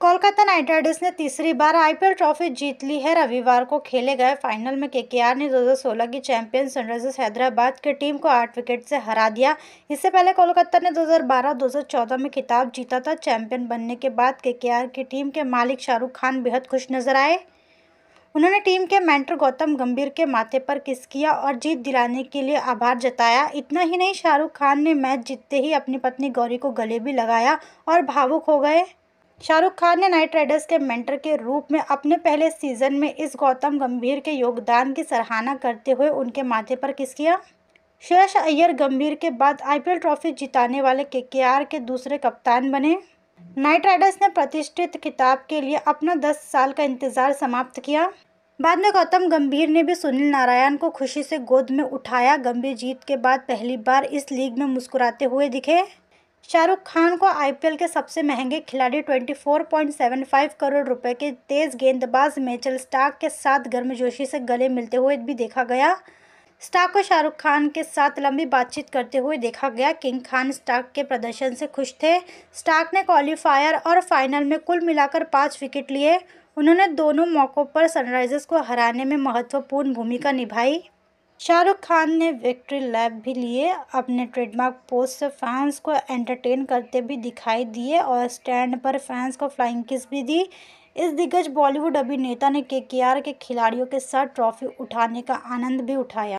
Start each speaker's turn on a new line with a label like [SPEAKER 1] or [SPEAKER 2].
[SPEAKER 1] Kolkata night Riders ने तीसरी बार IPL trophy जीत ली है रविवार को खेले गए फाइनल में केकेआर ने 2016 की चैंपियन सनराइजर्स हैदराबाद की टीम को आठ विकेट से हरा दिया इससे पहले कोलकाता ने 2012-2014 में खिताब जीता था चैंपियन बनने के बाद केकेआर की टीम के मालिक शाहरुख खान बेहद खुश नजर आए उन्होंने टीम के मेंटर गौतम गंभीर के माथे पर किस किया और जीत दिलाने के लिए आभार जताया इतना ही नहीं शाहरुख खान ने मैच जीतते ही अपनी पत्नी गौरी को गले भी लगाया और भावुक हो गए शाहरुख खान ने नाइट राइडर्स के मेंटर के रूप में अपने पहले सीजन में इस गौतम गंभीर के योगदान की सराहना करते हुए उनके माथे पर किस किया शेष अय्यर गंभीर के बाद आईपीएल ट्रॉफी जिताने वाले के के दूसरे कप्तान बने नाइट राइडर्स ने प्रतिष्ठित किताब के लिए अपना दस साल का इंतजार समाप्त किया बाद में गौतम गंभीर ने भी सुनील नारायण को खुशी से गोद में उठाया गंभीर जीत के बाद पहली बार इस लीग में मुस्कुराते हुए दिखे शाहरुख खान को आईपीएल के सबसे महंगे खिलाड़ी 24.75 करोड़ रुपए के तेज गेंदबाज मेचल स्टाक के साथ गर्मजोशी से गले मिलते हुए भी देखा गया स्टाक को शाहरुख खान के साथ लंबी बातचीत करते हुए देखा गया किंग खान स्टाक के प्रदर्शन से खुश थे स्टाक ने क्वालिफायर और फाइनल में कुल मिलाकर पाँच विकेट लिए उन्होंने दोनों मौक़ों पर सनराइजर्स को हराने में महत्वपूर्ण भूमिका निभाई शाहरुख खान ने विक्ट्री लैब भी लिए अपने ट्रेडमार्क पोस्ट से फैंस को एंटरटेन करते भी दिखाई दिए और स्टैंड पर फैंस को फ्लाइंग किस भी दी इस दिग्गज बॉलीवुड अभिनेता ने केकेआर के खिलाड़ियों के साथ ट्रॉफी उठाने का आनंद भी उठाया